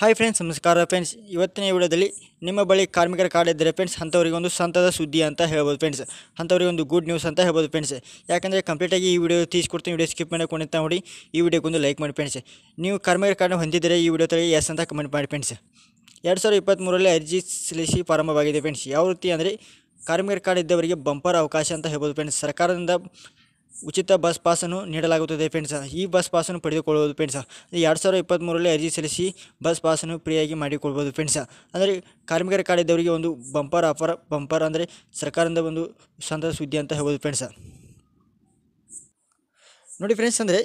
hi friends ನಮಸ್ಕಾರ friends ಇವತ್ತಿನ ವಿಡಿಯೋದಲ್ಲಿ ನಿಮ್ಮ ಬಳಿ ಕಾರ್ಮಿಕರ ಕಾರ್ಡ್ ಇದ್ದರೆ ಫ್ರೆಂಡ್ಸ್ ಅಂಥವರಿಗೆ ಒಂದು ಸಂತದ ಸುದ್ದಿ ಅಂತ ಹೇಳ್ಬೋದು ಫ್ರೆಂಡ್ಸ್ ಅಂಥವ್ರಿಗೆ ಒಂದು ಗುಡ್ ನ್ಯೂಸ್ ಅಂತ ಹೇಳ್ಬೋದು ಫ್ರೆಂಡ್ಸ್ ಯಾಕಂದರೆ ಕಂಪ್ಲೀಟಾಗಿ ಈ ವಿಡಿಯೋ ತೀಸ್ಕೊಡ್ತೀನಿ ವಿಡಿಯೋ ಸ್ಕಿಪ್ ಅಂತ ನೋಡಿ ಈ ಒಂದು ಲೈಕ್ ಮಾಡಿ ಫ್ರೆಂಡ್ಸ್ ನೀವು ಕಾರ್ಮಿಕರ ಕಾರ್ಡ್ ಹೊಂದಿದ್ದರೆ ಈ ವಿಡಿಯೋ ತಳಿ ಎಸ್ ಅಂತ ಕಮೆಂಟ್ ಮಾಡಿ ಫ್ರೆಂಡ್ಸ್ ಎರಡು ಸಾವಿರದ ಇಪ್ಪತ್ತ್ಮೂರಲ್ಲಿ ಅರ್ಜಿ ಸಲ್ಲಿಸಿ ಪ್ರಾರಂಭವಾಗಿದೆ ಫ್ರೆಂಡ್ಸ್ ಯಾವ ರೀತಿ ಅಂದರೆ ಕಾರ್ಮಿಕರ ಕಾರ್ಡ್ ಇದ್ದವರಿಗೆ ಬಂಪರ್ ಅವಕಾಶ ಅಂತ ಹೇಳ್ಬೋದು ಫ್ರೆಂಡ್ಸ್ ಸರ್ಕಾರದಿಂದ ಉಚಿತ ಬಸ್ ಪಾಸನ್ನು ನೀಡಲಾಗುತ್ತದೆ ಫ್ರೆಂಡ್ಸ್ ಈ ಬಸ್ ಪಾಸನ್ನು ಪಡೆದುಕೊಳ್ಳಬಹುದು ಫ್ರೆಂಡ್ಸ್ ಎರಡು ಸಾವಿರ ಇಪ್ಪತ್ತ್ಮೂರರಲ್ಲಿ ಅರ್ಜಿ ಸಲ್ಲಿಸಿ ಬಸ್ ಪಾಸನ್ನು ಫ್ರೀಯಾಗಿ ಮಾಡಿಕೊಳ್ಬೋದು ಫ್ರೆಂಡ್ಸ್ ಅಂದರೆ ಕಾರ್ಮಿಕರ ಕಾರ್ಡ್ ಇದ್ದವರಿಗೆ ಒಂದು ಬಂಪರ್ ಆಫರ್ ಬಂಪರ್ ಅಂದರೆ ಸರ್ಕಾರದಿಂದ ಒಂದು ಸಂತ ಸುದ್ದಿ ಅಂತ ಹೇಳ್ಬೋದು ಫ್ರೆಂಡ್ಸ್ ನೋಡಿ ಫ್ರೆಂಡ್ಸ್ ಅಂದರೆ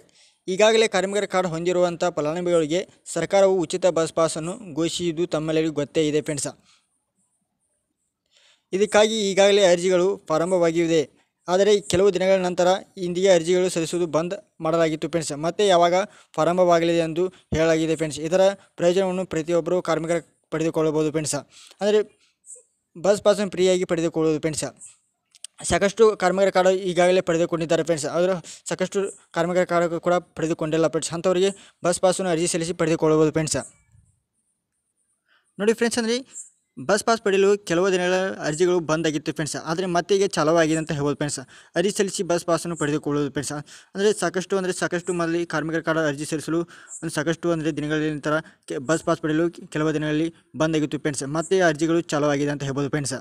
ಈಗಾಗಲೇ ಕಾರ್ಮಿಕರ ಕಾರ್ಡ್ ಹೊಂದಿರುವಂಥ ಫಲಾನುಭವಿಗಳಿಗೆ ಸರ್ಕಾರವು ಉಚಿತ ಬಸ್ ಪಾಸನ್ನು ಘೋಷಿಸಿದ್ದು ತಮ್ಮೆಲ್ಲರಿಗೂ ಗೊತ್ತೇ ಇದೆ ಫ್ರೆಂಡ್ಸ ಇದಕ್ಕಾಗಿ ಈಗಾಗಲೇ ಅರ್ಜಿಗಳು ಪ್ರಾರಂಭವಾಗಿವೆ ಆದರೆ ಕೆಲವು ದಿನಗಳ ನಂತರ ಇಂದಿಗೆ ಅರ್ಜಿಗಳು ಸಲ್ಲಿಸುವುದು ಬಂದ್ ಮಾಡಲಾಗಿತ್ತು ಫ್ರೆಂಡ್ಸ್ ಮತ್ತೆ ಯಾವಾಗ ಪ್ರಾರಂಭವಾಗಲಿದೆ ಎಂದು ಹೇಳಲಾಗಿದೆ ಫ್ರೆಂಡ್ಸ್ ಇದರ ಪ್ರಯೋಜನವನ್ನು ಪ್ರತಿಯೊಬ್ಬರು ಕಾರ್ಮಿಕರ ಪಡೆದುಕೊಳ್ಳಬಹುದು ಫ್ರೆಂಡ್ಸ ಅಂದರೆ ಬಸ್ ಪಾಸನ್ನು ಫ್ರೀಯಾಗಿ ಪಡೆದುಕೊಳ್ಳುವುದು ಫ್ರೆಂಡ್ಸ ಸಾಕಷ್ಟು ಕಾರ್ಮಿಕರ ಕಾರ್ಡ್ ಈಗಾಗಲೇ ಪಡೆದುಕೊಂಡಿದ್ದಾರೆ ಫ್ರೆಂಡ್ಸ್ ಆದರೆ ಸಾಕಷ್ಟು ಕಾರ್ಮಿಕರ ಕಾರ್ಡ್ ಕೂಡ ಪಡೆದುಕೊಂಡಿಲ್ಲ ಫ್ರೆಂಡ್ಸ್ ಅಂಥವರಿಗೆ ಬಸ್ ಪಾಸನ್ನು ಅರ್ಜಿ ಸಲ್ಲಿಸಿ ಪಡೆದುಕೊಳ್ಳಬಹುದು ಫ್ರೆಂಡ್ಸ ನೋಡಿ ಫ್ರೆಂಡ್ಸ್ ಅಂದರೆ ಬಸ್ ಪಾಸ್ ಪಡೆಯಲು ಕೆಲವು ದಿನಗಳ ಅರ್ಜಿಗಳು ಬಂದಾಗಿತ್ತು ಫ್ರೆಂಡ್ಸ್ ಆದರೆ ಮತ್ತೆ ಈಗ ಚಾಲುವಾಗಿದೆ ಅಂತ ಹೇಳ್ಬೋದು ಫ್ರೆಂಡ್ಸ್ ಅರ್ಜಿ ಸಲ್ಲಿಸಿ ಬಸ್ ಪಾಸನ್ನು ಪಡೆದುಕೊಳ್ಳೋದು ಫ್ರೆಂಡ್ಸ್ ಅಂದರೆ ಸಾಕಷ್ಟು ಅಂದರೆ ಸಾಕಷ್ಟು ಮೊದಲು ಕಾರ್ಮಿಕರ ಕಾರ್ಡ್ ಅರ್ಜಿ ಸಲ್ಲಿಸಲು ಒಂದು ಸಾಕಷ್ಟು ಅಂದರೆ ದಿನಗಳ ನಂತರ ಬಸ್ ಪಾಸ್ ಪಡೆಯಲು ಕೆಲವು ದಿನಗಳಲ್ಲಿ ಬಂದಾಗಿತ್ತು ಫ್ರೆಂಡ್ಸ್ ಮತ್ತೆ ಅರ್ಜಿಗಳು ಆಗಿದೆ ಅಂತ ಹೇಳ್ಬೋದು ಫ್ರೆಂಡ್ಸ್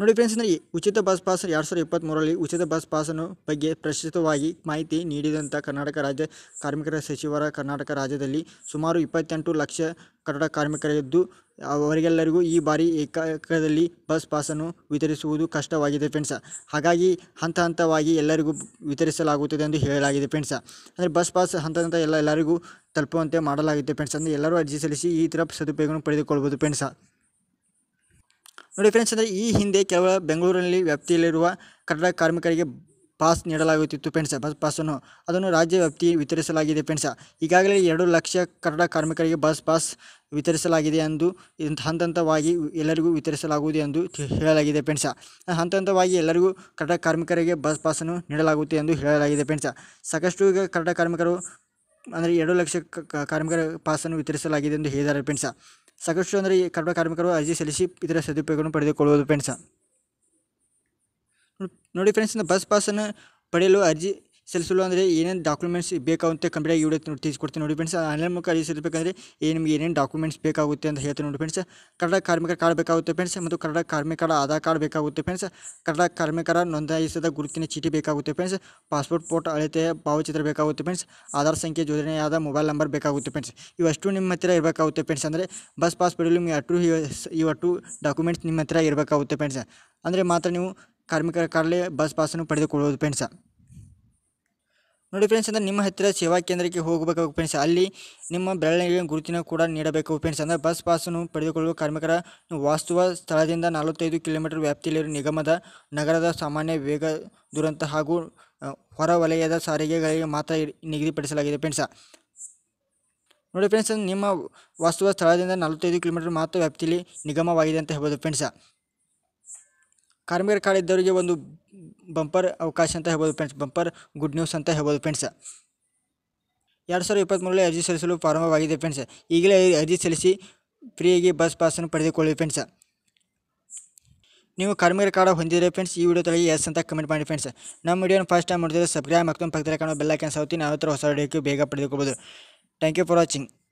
ನೋಡಿ ಫ್ರೆಂಡ್ಸ್ ಅಂದರೆ ಉಚಿತ ಬಸ್ ಪಾಸ್ ಎರಡು ಸಾವಿರದ ಇಪ್ಪತ್ತ್ಮೂರರಲ್ಲಿ ಉಚಿತ ಬಸ್ ಪಾಸನ್ನು ಬಗ್ಗೆ ಪ್ರಸ್ತುತವಾಗಿ ಮಾಹಿತಿ ನೀಡಿದಂಥ ಕರ್ನಾಟಕ ರಾಜ್ಯ ಕಾರ್ಮಿಕರ ಸಚಿವರ ಕರ್ನಾಟಕ ರಾಜ್ಯದಲ್ಲಿ ಸುಮಾರು ಇಪ್ಪತ್ತೆಂಟು ಲಕ್ಷ ಕಟ್ಟಡ ಕಾರ್ಮಿಕರಿದ್ದು ಅವರಿಗೆಲ್ಲರಿಗೂ ಈ ಬಾರಿ ಏಕದಲ್ಲಿ ಬಸ್ ಪಾಸನ್ನು ವಿತರಿಸುವುದು ಕಷ್ಟವಾಗಿದೆ ಫ್ರೆಂಡ್ಸ ಹಾಗಾಗಿ ಹಂತ ಹಂತವಾಗಿ ಎಲ್ಲರಿಗೂ ವಿತರಿಸಲಾಗುತ್ತದೆ ಎಂದು ಹೇಳಲಾಗಿದೆ ಫ್ರೆಂಡ್ಸ ಅಂದರೆ ಬಸ್ ಪಾಸ್ ಹಂತ ಹಂತ ಎಲ್ಲ ಎಲ್ಲರಿಗೂ ತಲುಪುವಂತೆ ಮಾಡಲಾಗಿದೆ ಫ್ರೆಂಡ್ಸ್ ಅಂದರೆ ಎಲ್ಲರೂ ಅರ್ಜಿ ಸಲ್ಲಿಸಿ ಈ ಥರ ಸದುಪಯೋಗವನ್ನು ಪಡೆದುಕೊಳ್ಬೋದು ಫ್ರೆಂಡ್ಸ ನೋಡಿ ಫ್ರೆಂಡ್ಸ್ ಅಂದರೆ ಈ ಹಿಂದೆ ಕೇವಲ ಬೆಂಗಳೂರಿನಲ್ಲಿ ವ್ಯಾಪ್ತಿಯಲ್ಲಿರುವ ಕನ್ನಡ ಕಾರ್ಮಿಕರಿಗೆ ಪಾಸ್ ನೀಡಲಾಗುತ್ತಿತ್ತು ಫ್ರೆಂಡ್ಸ್ ಬಸ್ ಪಾಸನ್ನು ಅದನ್ನು ರಾಜ್ಯ ವ್ಯಾಪ್ತಿ ವಿತರಿಸಲಾಗಿದೆ ಫ್ರೆಂಡ್ಸ್ ಈಗಾಗಲೇ ಎರಡು ಲಕ್ಷ ಕನ್ನಡ ಕಾರ್ಮಿಕರಿಗೆ ಬಸ್ ಪಾಸ್ ವಿತರಿಸಲಾಗಿದೆ ಎಂದು ಹಂತ ಹಂತವಾಗಿ ಎಲ್ಲರಿಗೂ ವಿತರಿಸಲಾಗುವುದು ಎಂದು ಹೇಳಲಾಗಿದೆ ಫ್ರೆಂಡ್ಸ ಹಂತ ಹಂತವಾಗಿ ಎಲ್ಲರಿಗೂ ಕನ್ನಡ ಕಾರ್ಮಿಕರಿಗೆ ಬಸ್ ಪಾಸನ್ನು ನೀಡಲಾಗುತ್ತೆ ಎಂದು ಹೇಳಲಾಗಿದೆ ಫ್ರೆಂಡ್ಸ ಸಾಕಷ್ಟು ಈಗ ಕನ್ನಡ ಕಾರ್ಮಿಕರು ಅಂದರೆ ಎರಡು ಲಕ್ಷ ಕಾರ್ಮಿಕರ ಪಾಸನ್ನು ವಿತರಿಸಲಾಗಿದೆ ಎಂದು ಹೇಳಿದ್ದಾರೆ ಫ್ರೆಂಡ್ಸ ಸಾಕಷ್ಟು ಅಂದರೆ ಈ ಕನ್ನಡ ಕಾರ್ಮಿಕರು ಅರ್ಜಿ ಸಲ್ಲಿಸಿ ಇದರ ಸದುಪಯೋಗವನ್ನು ಪಡೆದುಕೊಳ್ಳುವುದು ಫ್ರೆಂಡ್ಸ್ ನೋಡಿ ಫ್ರೆಂಡ್ಸ್ ಬಸ್ ಪಾಸನ್ನು ಪಡೆಯಲು ಅರ್ಜಿ ಸಲ್ಲಿಸಲು ಅಂದರೆ ಏನೇನು ಡಾಕ್ಯುಮೆಂಟ್ಸ್ ಬೇಕಾಗುತ್ತೆ ಅಂತ ಕಂಪ್ಲೀಟಾಗಿ ವಿಡಿಯೋ ನೋಡಿ ತಿಳಿಸ್ಕೊಡ್ತೀನಿ ನೋಡಿ ಫ್ರೆಂಡ್ಸ್ ಆನ್ಲೈನ್ ಮೂಲಕ ಅರ್ಜಿಸಬೇಕಂದ್ರೆ ಏನು ನಿಮಗೆ ಏನೇನು ಡಾಕ್ಯುಮೆಂಟ್ಸ್ ಬೇಕಾಗುತ್ತೆ ಅಂತ ಹೇಳ್ತೀನಿ ನೋಡಿ ಫ್ರೆಂಡ್ಸ್ ಕನ್ನಡ ಕಾರ್ಮಿಕ ಕಾರ್ಡ್ ಬೇಕಾಗುತ್ತೆ ಫ್ರೆಂಡ್ಸ್ ಮತ್ತು ಕನ್ನಡ ಕಾರ್ಮಿಕರ ಆಧಾರ್ ಕಾರ್ಡ್ ಬೇಕಾಗುತ್ತೆ ಫ್ರೆಂಡ್ಸ್ ಕನ್ನಡ ಕಾರ್ಮಿಕರ ನೋಂದಾಯಿಸಿದ ಗುರುತಿನ ಚೀಟಿ ಬೇಕಾಗುತ್ತೆ ಫ್ರೆಂಡ್ಸ್ ಪಾಸ್ಪೋರ್ಟ್ ಫೋಟೋ ಅಳತೆ ಭಾವಚಿತ್ರ ಬೇಕಾಗುತ್ತೆ ಫ್ರೆಂಡ್ಸ್ ಆಧಾರ್ ಸಂಖ್ಯೆ ಜೋಡಣೆಯಾದ ಮೊಬೈಲ್ ನಂಬರ್ ಬೇಕಾಗುತ್ತೆ ಫ್ರೆಂಡ್ಸ್ ಇವಷ್ಟು ನಿಮ್ಮ ಹತ್ತಿರ ಇರಬೇಕಾಗುತ್ತೆ ಫ್ರೆಂಡ್ಸ್ ಅಂದರೆ ಬಸ್ ಪಾಸ್ ಪಡೆಯಲು ನಿಮಗೆ ಅಟ್ಟು ಇವಟ್ಟು ಡಾಕ್ಯುಮೆಂಟ್ಸ್ ನಿಮ್ಮ ಹತ್ತಿರ ಇರಬೇಕಾಗುತ್ತೆ ಫ್ರೆಂಡ್ಸ್ ಅಂದರೆ ಮಾತ್ರ ನೀವು ಕಾರ್ಮಿಕರ ಕಾರ್ಡಲ್ಲೇ ಬಸ್ ಪಾಸನ್ನು ಪಡೆದುಕೊಳ್ಳೋದು ಫ್ರೆಂಡ್ಸ್ ನೋಡಿ ಫ್ರೆಂಡ್ಸ್ ಅಂದರೆ ನಿಮ್ಮ ಹತ್ತಿರ ಸೇವಾ ಕೇಂದ್ರಕ್ಕೆ ಹೋಗಬೇಕು ಫ್ರೆಂಡ್ಸ್ ಅಲ್ಲಿ ನಿಮ್ಮ ಬೆಳವಣಿಗೆ ಗುರುತಿನ ಕೂಡ ನೀಡಬೇಕು ಫ್ರೆಂಡ್ಸ್ ಅಂದರೆ ಬಸ್ ಪಾಸನ್ನು ಪಡೆದುಕೊಳ್ಳುವ ಕಾರ್ಮಿಕರ ವಾಸ್ತುವ ಸ್ಥಳದಿಂದ ನಲವತ್ತೈದು ಕಿಲೋಮೀಟರ್ ವ್ಯಾಪ್ತಿಯಲ್ಲಿರುವ ನಿಗಮದ ನಗರದ ಸಾಮಾನ್ಯ ವೇಗ ದುರಂತ ಹಾಗೂ ಹೊರವಲಯದ ಸಾರಿಗೆಗಳಿಗೆ ಮಾತ್ರ ನಿಗದಿಪಡಿಸಲಾಗಿದೆ ಫ್ರೆಂಡ್ಸ್ ನೋಡಿ ಫ್ರೆಂಡ್ಸ್ ನಿಮ್ಮ ವಾಸ್ತವ ಸ್ಥಳದಿಂದ ನಲವತ್ತೈದು ಕಿಲೋಮೀಟರ್ ಮಾತ್ರ ವ್ಯಾಪ್ತಿಯಲ್ಲಿ ನಿಗಮವಾಗಿದೆ ಅಂತ ಹೇಳ್ಬೋದು ಫ್ರೆಂಡ್ಸ ಕಾರ್ಮಿಕರ ಕಾರ್ಡ್ ಇದ್ದವರಿಗೆ ಒಂದು ಬಂಪರ್ ಅವಕಾಶ ಅಂತ ಹೇಳ್ಬೋದು ಫ್ರೆಂಡ್ಸ್ ಬಂಪರ್ ಗುಡ್ ನ್ಯೂಸ್ ಅಂತ ಹೇಳ್ಬೋದು ಫ್ರೆಂಡ್ಸ್ ಎರಡು ಸಾವಿರದ ಇಪ್ಪತ್ತ್ಮೂರಲ್ಲಿ ಅರ್ಜಿ ಸಲ್ಲಿಸಲು ಪ್ರಾರಂಭವಾಗಿದೆ ಫ್ರೆಂಡ್ಸ್ ಈಗಲೇ ಅರ್ಜಿ ಸಲ್ಲಿಸಿ ಫ್ರೀಯಾಗಿ ಬಸ್ ಪಾಸನ್ನು ಪಡೆದುಕೊಳ್ಳಿ ಫ್ರೆಂಡ್ಸ್ ನೀವು ಕಾರ್ಮಿಕರ ಕಾರ್ಡ್ ಹೊಂದಿದ್ರೆ ಫ್ರೆಂಡ್ಸ್ ಈ ವಿಡಿಯೋ ತಲೆಗೆ ಎಸ್ ಅಂತ ಕಮೆಂಟ್ ಮಾಡಿ ಫ್ರೆಂಡ್ಸ್ ನಮ್ಮ ವಿಡಿಯೋನ ಫಸ್ಟ್ ಟೈಮ್ ಮಾಡಿದ್ರೆ ಸಬ್ಸ್ಕ್ರೈಬ್ ಮತ್ತು ಪಕ್ಕದ ಕಾಣೋ ಬೆಲ್ಲ ಕ್ಯಾನ್ಸ್ ಹೊತ್ತಿ ನಾವು ಹತ್ರ ಹೊಸ ವಿಡಿಯೋಕ್ಕೆ ಬೇಗ ಪಡೆದುಕೊಳ್ಬೋದು ಥ್ಯಾಂಕ್ ಯು ಫಾರ್ ವಾಚಿಂಗ್